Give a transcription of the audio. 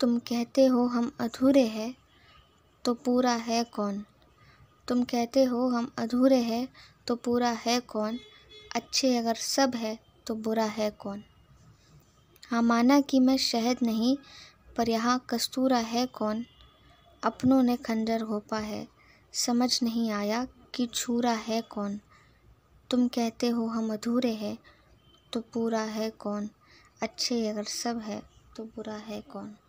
तुम कहते हो हम अधूरे हैं तो पूरा है कौन तुम कहते हो हम अधूरे हैं तो पूरा है कौन अच्छे अगर सब है तो बुरा है कौन हाँ माना कि मैं शहद नहीं पर यहाँ कस्तूरा है कौन अपनों ने खंजर घोपा है समझ नहीं आया कि छूरा है कौन तुम कहते हो हम अधूरे हैं तो पूरा है कौन अच्छे अगर सब है तो बुरा है कौन